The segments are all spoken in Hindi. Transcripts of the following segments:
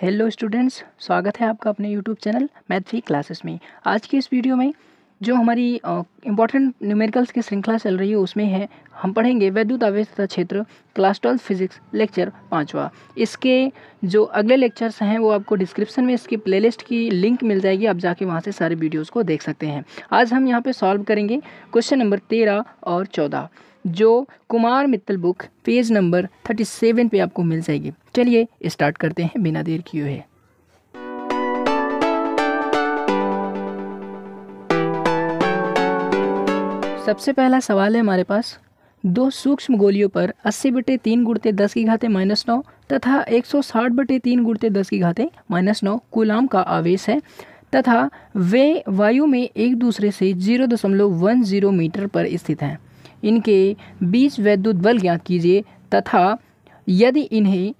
हेलो स्टूडेंट्स स्वागत है आपका अपने यूट्यूब चैनल मैथ्री क्लासेस में आज की इस वीडियो में जो हमारी इंपॉर्टेंट न्यूमेरिकल्स की श्रृंखला चल रही है उसमें है हम पढ़ेंगे वैद्युत आवेश तथा क्षेत्र क्लास ट्वेल्थ फिजिक्स लेक्चर पाँचवा इसके जो अगले लेक्चर्स हैं वो आपको डिस्क्रिप्शन में इसकी प्लेलिस्ट की लिंक मिल जाएगी आप जाके वहाँ से सारे वीडियोज़ को देख सकते हैं आज हम यहाँ पर सॉल्व करेंगे क्वेश्चन नंबर तेरह और चौदह जो Kumar Mittal book page number thirty seven पर आपको मिल जाएगी चलिए स्टार्ट करते हैं बिना देर किए हुए सबसे पहला सवाल है हमारे पास दो सूक्ष्म गोलियों पर 80 बटे तीन गुड़ते दस की घाते माइनस नौ तथा 160 बटे तीन गुड़ते दस की घाते माइनस नौ कुलाम का आवेश है तथा वे वायु में एक दूसरे से 0.10 मीटर पर स्थित हैं इनके बीच वैद्युत बल ज्ञात कीजिए तथा यदि इन्हें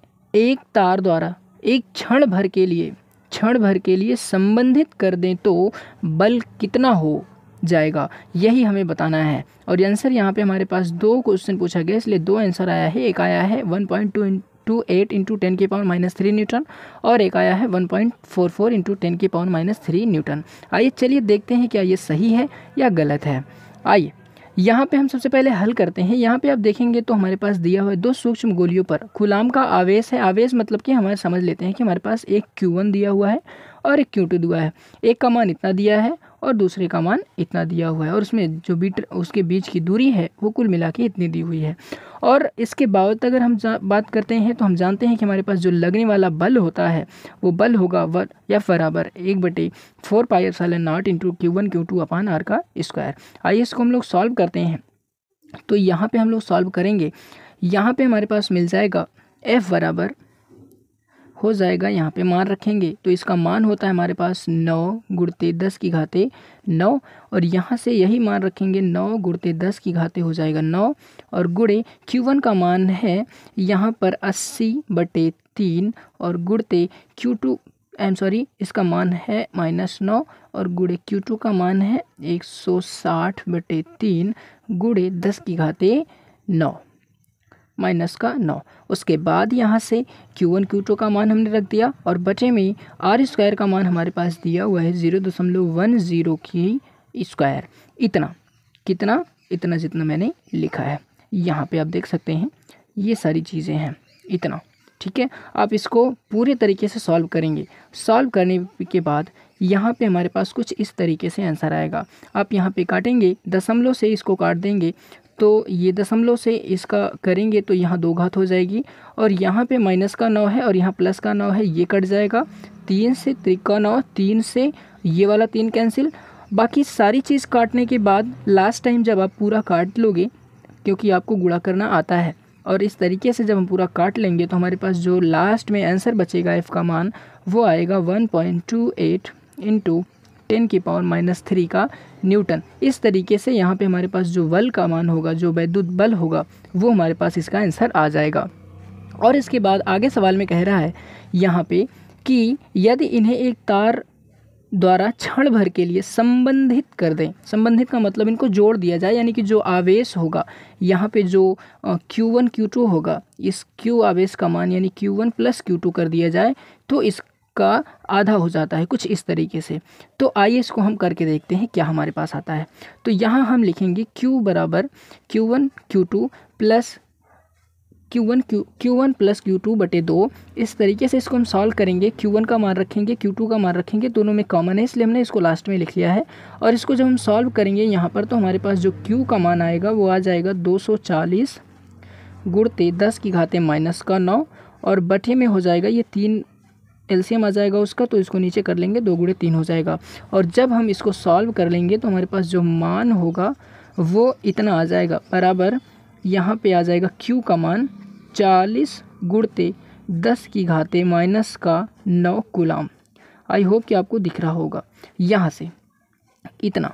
एक तार द्वारा एक क्षण भर के लिए क्षण भर के लिए संबंधित कर दें तो बल कितना हो जाएगा यही हमें बताना है और आंसर यहाँ पे हमारे पास दो क्वेश्चन पूछा गया इसलिए दो आंसर आया है एक आया है one point two two eight into ten के पावर माइनस थ्री न्यूटन और एक आया है one point four four into ten के पावर माइनस थ्री न्यूटन आइए चलिए देखते हैं क्या ये सही है या गलत है आइए यहाँ पे हम सबसे पहले हल करते हैं यहाँ पे आप देखेंगे तो हमारे पास दिया हुआ है दो सूक्ष्म गोलियों पर गुलाम का आवेश है आवेश मतलब कि हमारे समझ लेते हैं कि हमारे पास एक Q1 दिया हुआ है और एक क्यू टू दिया है एक का मान इतना दिया है और दूसरे का मान इतना दिया हुआ है और उसमें जो बीट उसके बीच की दूरी है वो कुल मिला के इतनी दी हुई है और इसके बावजूद अगर हम बात करते हैं तो हम जानते हैं कि हमारे पास जो लगने वाला बल होता है वो बल होगा वर या बराबर एक बटे फोर पाई साल naught into Q one Q two upon R का स्क्वायर आइए इसको हम लोग सॉल्व करते हैं तो यहाँ पे हम लोग सॉल्व करेंगे यहाँ पे हमारे पास मिल जाएगा एफ बराबर हो जाएगा यहाँ पे मान रखेंगे तो इसका मान होता है हमारे पास नौ गुड़ते दस की घाते नौ और यहाँ से यही मान रखेंगे नौ गुड़ते दस की घाते हो जाएगा नौ और गुड़े क्यू वन का मान है यहाँ पर अस्सी बटे तीन और गुड़ते टू आई एम सॉरी इसका मान है माइनस नौ और गुड़े क्यू टू का मान है एक सौ साठ बटे तीन गुड़े दस की घाते नौ माइनस का नौ उसके बाद यहाँ से क्यू वन क्यू टू का मान हमने रख दिया और बचे में आर स्क्वायर का मान हमारे पास दिया हुआ है ज़ीरो दशमलव वन ज़ीरो की स्क्वायर इतना कितना इतना जितना मैंने लिखा है यहाँ पे आप देख सकते हैं ये सारी चीज़ें हैं इतना ठीक है आप इसको पूरे तरीके से सॉल्व करेंगे सॉल्व करने के बाद यहाँ पे हमारे पास कुछ इस तरीके से आंसर आएगा आप यहाँ पे काटेंगे दशमलव से इसको काट देंगे तो ये दशमलव से इसका करेंगे तो यहाँ दो घात हो जाएगी और यहाँ पे माइनस का नौ है और यहाँ प्लस का नौ है ये कट जाएगा तीन से त्रिका नौ तीन से ये वाला तीन कैंसिल बाकी सारी चीज़ काटने के बाद लास्ट टाइम जब आप पूरा काट लोगे क्योंकि आपको गुड़ा करना आता है और इस तरीके से जब हम पूरा काट लेंगे तो हमारे पास जो लास्ट में आंसर बचेगा एफ़ का मान वो आएगा one point two eight into ten की पावर माइनस थ्री का न्यूटन इस तरीके से यहाँ पे हमारे पास जो बल का मान होगा जो वैद्युत बल होगा वो हमारे पास इसका आंसर आ जाएगा और इसके बाद आगे सवाल में कह रहा है यहाँ पे कि यदि इन्हें एक तार द्वारा क्षण भर के लिए संबंधित कर दें संबंधित का मतलब इनको जोड़ दिया जाए यानी कि जो आवेश होगा यहाँ पे जो Q1 Q2 होगा इस Q आवेश का मान यानी Q1 प्लस Q2 कर दिया जाए तो इस का आधा हो जाता है कुछ इस तरीके से तो आइए इसको हम करके देखते हैं क्या हमारे पास आता है तो यहाँ हम लिखेंगे Q बराबर Q one Q two plus Q one Q Q one plus Q two बटे दो इस तरीके से इसको हम सॉल्व करेंगे क्यू वन का मान रखेंगे क्यू टू का मान रखेंगे दोनों में कॉमन है इसलिए हमने इसको लास्ट में लिख लिया है और इसको जब हम सॉल्व करेंगे यहाँ पर तो हमारे पास जो क्यू का मान आएगा वो आ जाएगा दो सौ चालीस गुड़ते दस की घाते माइनस का नौ और बटे में हो जाएगा ये तीन एलसीएम आ जाएगा उसका तो इसको नीचे कर लेंगे दो गुड़े तीन हो जाएगा और जब हम इसको सॉल्व कर लेंगे तो हमारे पास जो मान होगा वो इतना आ जाएगा बराबर यहाँ पे आ जाएगा क्यू का मान चालीस गुड़ते दस की घाते माइनस का नौ गुलाम आई होप कि आपको दिख रहा होगा यहाँ से इतना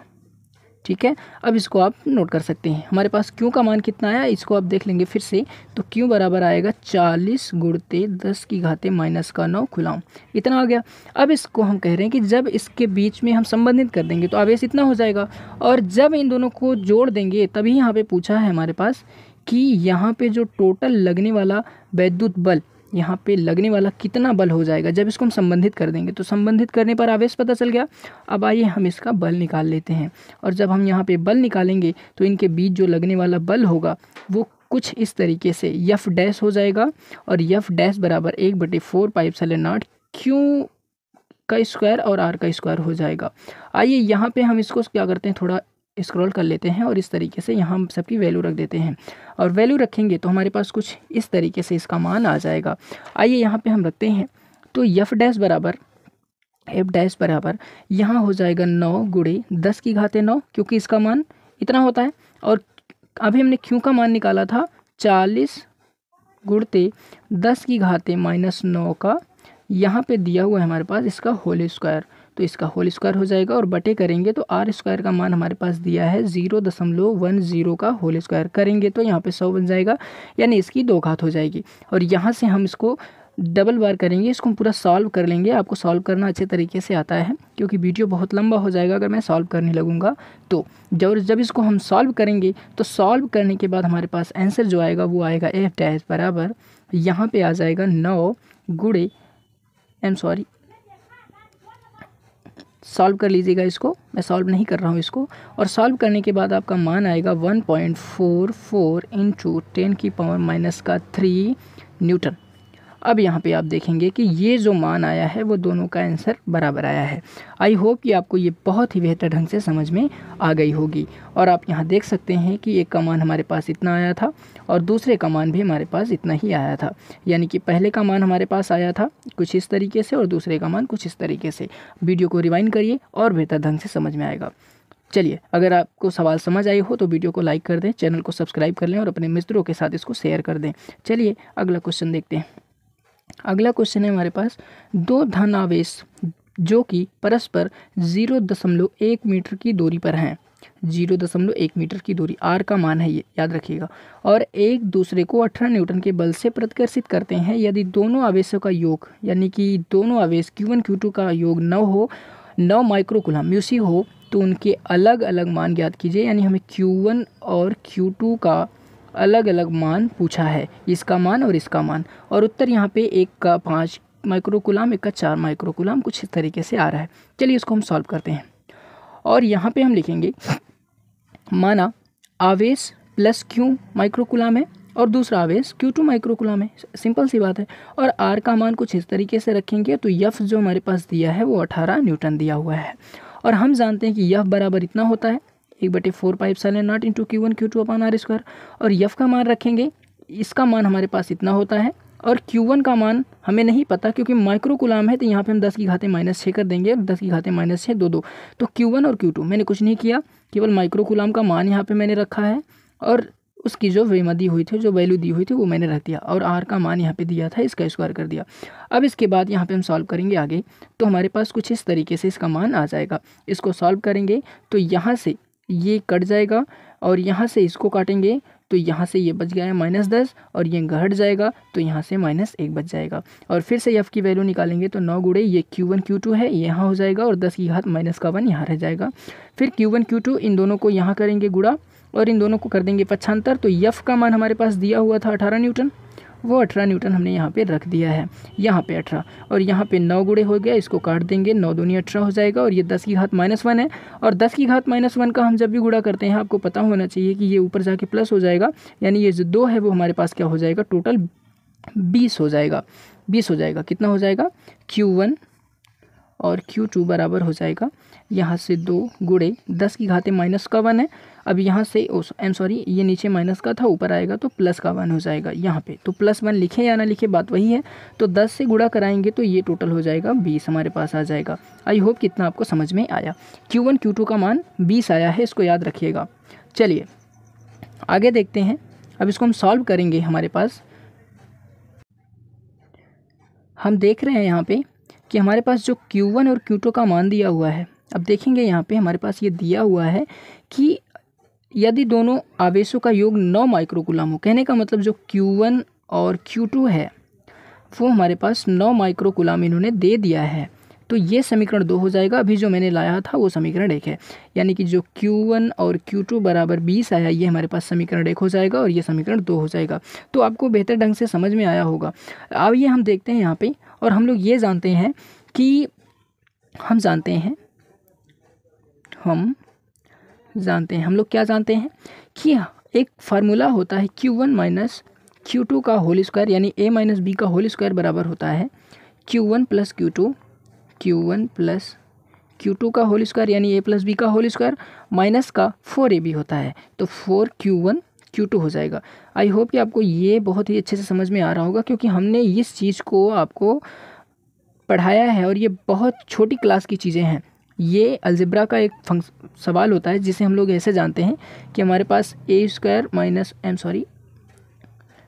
ठीक है अब इसको आप नोट कर सकते हैं हमारे पास क्यों का मान कितना आया इसको आप देख लेंगे फिर से तो क्यों बराबर आएगा चालीस गुड़ते दस की घाते माइनस का नौ खुलाऊँ इतना आ गया अब इसको हम कह रहे हैं कि जब इसके बीच में हम संबंधित कर देंगे तो आवेश इतना हो जाएगा और जब इन दोनों को जोड़ देंगे तभी यहाँ पर पूछा है हमारे पास कि यहाँ पर जो टोटल लगने वाला वैद्युत बल यहाँ पे लगने वाला कितना बल हो जाएगा जब इसको हम संबंधित कर देंगे तो संबंधित करने पर आवेश पता चल गया अब आइए हम इसका बल निकाल लेते हैं और जब हम यहाँ पे बल निकालेंगे तो इनके बीच जो लगने वाला बल होगा वो कुछ इस तरीके से यफ डैश हो जाएगा और यफ डैश बराबर एक बटे फोर पाइप सेलेन नाट क्यों का स्क्वायर और आर का स्क्वायर हो जाएगा आइए यहाँ पे हम इसको क्या करते हैं थोड़ा स्क्रॉल कर लेते हैं और इस तरीके से यहाँ हम सबकी वैल्यू रख देते हैं और वैल्यू रखेंगे तो हमारे पास कुछ इस तरीके से इसका मान आ जाएगा आइए यहाँ पे हम रखते हैं तो यफ डैश बराबर एफ डैश बराबर यहाँ हो जाएगा नौ गुड़े दस की घाते नौ क्योंकि इसका मान इतना होता है और अभी हमने क्यों का मान निकाला था चालीस गुड़ते दस की घाते माइनस नौ का यहाँ पे दिया हुआ है हमारे पास इसका होल स्क्वायर तो इसका होल स्क्वायर हो जाएगा और बटे करेंगे तो आर स्क्वायर का मान हमारे पास दिया है जीरो दशमलव वन जीरो का होल स्क्वायर करेंगे तो यहाँ पे सौ बन जाएगा यानी इसकी दो घात हो जाएगी और यहाँ से हम इसको डबल बार करेंगे इसको हम पूरा सॉल्व कर लेंगे आपको सॉल्व करना अच्छे तरीके से आता है क्योंकि वीडियो बहुत लंबा हो जाएगा अगर मैं सॉल्व करने लगूंगा तो जब जब इसको हम सॉल्व करेंगे तो सॉल्व करने के बाद हमारे पास आंसर जो आएगा वो आएगा एफ डैश बराबर यहाँ पे आ जाएगा नौ गुड़े आई एम सॉरी सॉल्व कर लीजिएगा इसको मैं सॉल्व नहीं कर रहा हूँ इसको और सॉल्व करने के बाद आपका मान आएगा 1.44 point four four into ten की पावर माइनस का थ्री न्यूटन अब यहाँ पे आप देखेंगे कि ये जो मान आया है वो दोनों का आंसर बराबर आया है आई होप कि आपको ये बहुत ही बेहतर ढंग से समझ में आ गई होगी और आप यहाँ देख सकते हैं कि एक का मान हमारे पास इतना आया था और दूसरे का मान भी हमारे पास इतना ही आया था यानी कि पहले का मान हमारे पास आया था कुछ इस तरीके से और दूसरे का मान कुछ इस तरीके से वीडियो को रिवाइंड करिए और बेहतर ढंग से समझ में आएगा चलिए अगर आपको सवाल समझ आई हो तो वीडियो को लाइक कर दें चैनल को सब्सक्राइब कर लें और अपने मित्रों के साथ इसको शेयर कर दें चलिए अगला क्वेश्चन देखते हैं अगला क्वेश्चन है हमारे पास दो धनावेश जो कि परस्पर जीरो दशमलव एक मीटर की दूरी पर हैं जीरो दशमलव एक मीटर की दूरी आर का मान है ये याद रखिएगा और एक दूसरे को अठारह न्यूटन के बल से प्रतिकर्षित करते हैं यदि दोनों आवेशों का योग यानी कि दोनों आवेश क्यू वन क्यू टू का योग नौ हो नौ माइक्रोकुलम यूसी हो तो उनके अलग अलग मान याद कीजिए यानी हमें क्यू वन और क्यू टू का अलग अलग मान पूछा है इसका मान और इसका मान और उत्तर यहाँ पे एक का पाँच माइक्रोकुलाम एक का चार माइक्रोकुलाम कुछ इस तरीके से आ रहा है चलिए इसको हम सॉल्व करते हैं और यहाँ पे हम लिखेंगे माना आवेश प्लस क्यू माइक्रोकुलाम है और दूसरा आवेश क्यू टू माइक्रोकुलाम है सिंपल सी बात है और आर का मान कुछ इस तरीके से रखेंगे तो यफ जो हमारे पास दिया है वो अठारह न्यूटन दिया हुआ है और हम जानते हैं कि यफ बराबर इतना होता है एक बटे four pi epsilon naught into Q one Q two upon R square और यफ का मान रखेंगे इसका मान हमारे पास इतना होता है और Q1 का मान हमें नहीं पता क्योंकि माइक्रो कूलाम है तो यहाँ पे हम 10 की घाते माइनस छः कर देंगे और 10 की घाते माइनस छः दो दो तो Q1 और Q2 मैंने कुछ नहीं किया केवल माइक्रो कूलाम का मान यहाँ पे मैंने रखा है और उसकी जो वेमा दी हुई थी जो वैल्यू दी हुई थी वो मैंने रख दिया और आर का मान यहाँ पे दिया था इसका स्क्वायर कर दिया अब इसके बाद यहाँ पे हम सॉल्व करेंगे आगे तो हमारे पास कुछ इस तरीके से इसका मान आ जाएगा इसको सॉल्व करेंगे तो यहाँ से ये कट जाएगा और यहाँ से इसको काटेंगे तो यहाँ से ये बच गया है माइनस दस और ये घट जाएगा तो यहाँ से माइनस एक बच जाएगा और फिर से यफ़ की वैल्यू निकालेंगे तो नौ गुड़े ये क्यू वन क्यू टू है यहाँ हो जाएगा और दस की घात माइनस का वन यहाँ रह जाएगा फिर क्यू वन क्यू टू इन दोनों को यहाँ करेंगे गुड़ा और इन दोनों को कर देंगे पच्छांतर तो यफ़ का मान हमारे पास दिया हुआ था अठारह न्यूटन वो अठारह न्यूटन हमने यहाँ पे रख दिया है यहाँ पे अठारह और यहाँ पे नौ गुड़े हो गया इसको काट देंगे नौ दूनी अठारह हो जाएगा और ये दस की घात माइनस वन है और दस की घात माइनस वन का हम जब भी गुड़ा करते हैं आपको पता होना चाहिए कि ये ऊपर जाके प्लस हो जाएगा यानी ये जो दो है वो हमारे पास क्या हो जाएगा टोटल बीस हो जाएगा बीस हो जाएगा कितना हो जाएगा क्यू वन और क्यू टू बराबर हो जाएगा यहाँ से दो गुड़े दस की घाते माइनस का वन है अब यहाँ से आई एम सॉरी ये नीचे माइनस का था ऊपर आएगा तो प्लस का वन हो जाएगा यहाँ पे तो प्लस वन लिखे या ना लिखे बात वही है तो दस से गुड़ा कराएंगे तो ये टोटल हो जाएगा बीस हमारे पास आ जाएगा आई होप कितना आपको समझ में आया क्यू वन क्यू टू का मान बीस आया है इसको याद रखिएगा चलिए आगे देखते हैं अब इसको हम सॉल्व करेंगे हमारे पास हम देख रहे हैं यहाँ पे कि हमारे पास जो Q1 और Q2 का मान दिया हुआ है अब देखेंगे यहाँ पे हमारे पास ये दिया हुआ है कि यदि दोनों आवेशों का योग 9 माइक्रोकुलम हो कहने का मतलब जो Q1 और Q2 है वो हमारे पास 9 माइक्रोकुलम इन्होंने दे दिया है तो ये समीकरण दो हो जाएगा अभी जो मैंने लाया था वो समीकरण एक है यानी कि जो Q1 और Q2 बराबर बीस आया ये हमारे पास समीकरण एक हो जाएगा और ये समीकरण दो हो जाएगा तो आपको बेहतर ढंग से समझ में आया होगा अब ये हम देखते हैं यहाँ पर और हम लोग ये जानते हैं कि हम जानते हैं हम जानते हैं हम लोग क्या जानते हैं कि एक फार्मूला होता है Q one minus Q two का होल स्क्वायर यानी ए माइनस बी का होल स्क्वायर बराबर होता है Q one plus Q two Q one plus Q two का होल स्क्वायर यानी ए प्लस बी का होल स्क्वायर माइनस का फोर ए बी होता है तो four Q one Q two हो जाएगा आई होप कि आपको ये बहुत ही अच्छे से समझ में आ रहा होगा क्योंकि हमने इस चीज़ को आपको पढ़ाया है और ये बहुत छोटी क्लास की चीज़ें हैं ये अल्जिब्रा का एक फंक् सवाल होता है जिसे हम लोग ऐसे जानते हैं कि हमारे पास A square minus um sorry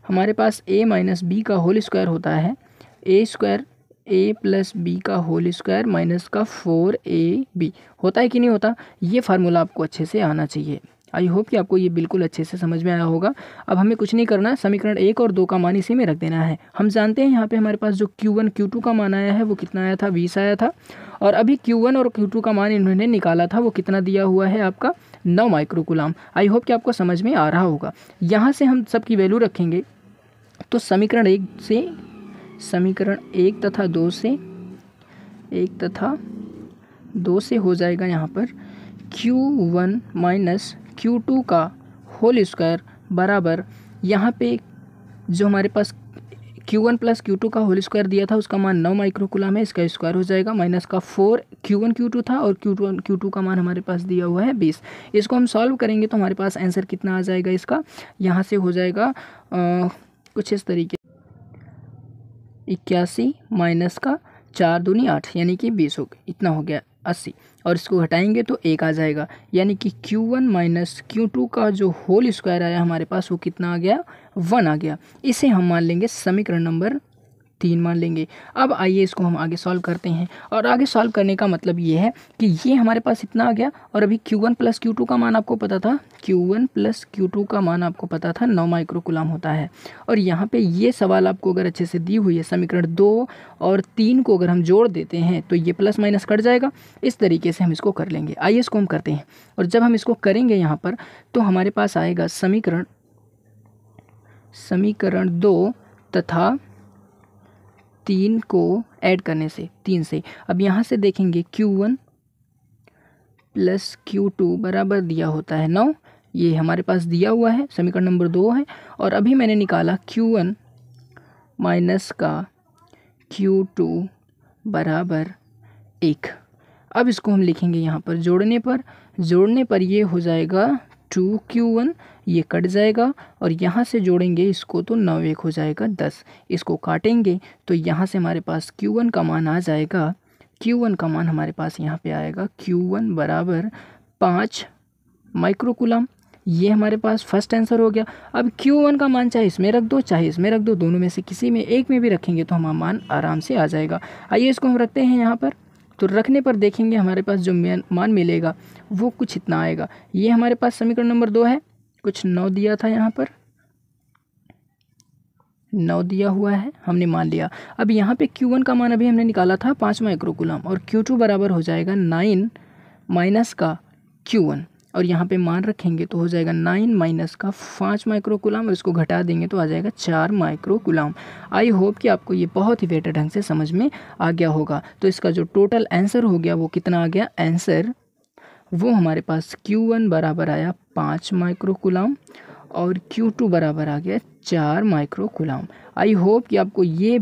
हमारे पास ए माइनस बी का होल स्क्वायर होता है A square A plus B का होल स्क्वायर माइनस का फोर ए बी होता है कि नहीं होता ये फार्मूला आपको अच्छे से आना चाहिए आई होप कि आपको ये बिल्कुल अच्छे से समझ में आया होगा अब हमें कुछ नहीं करना समीकरण एक और दो का मान इसी में रख देना है हम जानते हैं यहाँ पे हमारे पास जो Q1 Q2 का मान आया है वो कितना आया था बीस आया था और अभी Q1 और Q2 का मान इन्होंने निकाला था वो कितना दिया हुआ है आपका नौ माइक्रोकुलाम आई होप कि आपको समझ में आ रहा होगा यहाँ से हम सबकी वैल्यू रखेंगे तो समीकरण एक से समीकरण एक तथा दो से एक तथा दो से हो जाएगा यहाँ पर Q1 one minus Q two का होल स्क्वायर बराबर यहाँ पे जो हमारे पास Q one plus Q two का होल स्क्वायर दिया था उसका मान नौ माइक्रोकुलाम है इसका स्क्वायर हो जाएगा माइनस का four Q one Q two था और क्यू Q2 क्यू टू का मान हमारे पास दिया हुआ है बीस इसको हम सॉल्व करेंगे तो हमारे पास आंसर कितना आ जाएगा इसका यहाँ से हो जाएगा आ, कुछ इस तरीके इक्यासी माइनस का चार दूनी आठ यानी कि बीस हो गया इतना हो गया अस्सी और इसको घटाएंगे तो एक आ जाएगा यानी कि Q one minus Q two का जो होल स्क्वायर आया हमारे पास वो कितना आ गया वन आ गया इसे हम मान लेंगे समीकरण नंबर तीन मान लेंगे अब आइए इसको हम आगे सॉल्व करते हैं और आगे सॉल्व करने का मतलब ये है कि ये हमारे पास इतना आ गया और अभी Q one plus Q two का मान आपको पता था Q one plus Q two का मान आपको पता था नौ माइक्रोकुलाम होता है और यहाँ पे ये सवाल आपको अगर अच्छे से दी हुई है समीकरण दो और तीन को अगर हम जोड़ देते हैं तो ये प्लस माइनस कट जाएगा इस तरीके से हम इसको कर लेंगे आइए इसको हम करते हैं और जब हम इसको करेंगे यहाँ पर तो हमारे पास आएगा समीकरण समीकरण दो तथा तीन को ऐड करने से तीन से अब यहाँ से देखेंगे Q one plus Q two बराबर दिया होता है नौ ये हमारे पास दिया हुआ है समीकरण नंबर दो है और अभी मैंने निकाला क्यू वन माइनस का क्यू टू बराबर एक अब इसको हम लिखेंगे यहाँ पर जोड़ने पर जोड़ने पर ये हो जाएगा टू क्यू वन ये कट जाएगा और यहाँ से जोड़ेंगे इसको तो नौ एक हो जाएगा दस इसको काटेंगे तो यहाँ से हमारे पास क्यू वन का मान आ जाएगा क्यू वन का मान हमारे पास यहाँ पे आएगा क्यू वन बराबर पाँच माइक्रोकुलम ये हमारे पास फर्स्ट आंसर हो गया अब Q1 का मान चाहे इसमें रख दो चाहे इसमें रख दो दोनों में से किसी में एक में भी रखेंगे तो हमारा मान आराम से आ जाएगा आइए इसको हम रखते हैं यहाँ पर तो रखने पर देखेंगे हमारे पास जो मान मिलेगा वो कुछ इतना आएगा ये हमारे पास समीकरण नंबर दो है कुछ नौ दिया था यहाँ पर नौ दिया हुआ है हमने मान लिया अब यहाँ पे Q1 का मान अभी हमने निकाला था पाँच माइक्रोकुलम और Q2 बराबर हो जाएगा नाइन माइनस का Q1 और यहाँ पे मान रखेंगे तो हो जाएगा नाइन माइनस का पाँच माइक्रो और इसको घटा देंगे तो आ जाएगा चार माइक्रो आई होप कि आपको ये बहुत ही बेटर ढंग से समझ में आ गया होगा तो इसका जो टोटल आंसर हो गया वो कितना आ गया आंसर वो हमारे पास Q1 बराबर आया पाँच माइक्रो गुलाम और Q2 बराबर आ गया चार माइक्रो आई होप कि आपको ये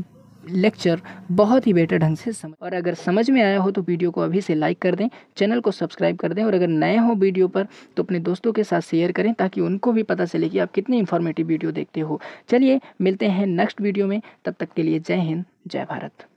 लेक्चर बहुत ही बेटर ढंग से समझ और अगर समझ में आया हो तो वीडियो को अभी से लाइक कर दें चैनल को सब्सक्राइब कर दें और अगर नए हो वीडियो पर तो अपने दोस्तों के साथ शेयर करें ताकि उनको भी पता चले कि आप कितनी इन्फॉर्मेटिव वीडियो देखते हो चलिए मिलते हैं नेक्स्ट वीडियो में तब तक के लिए जय हिंद जय भारत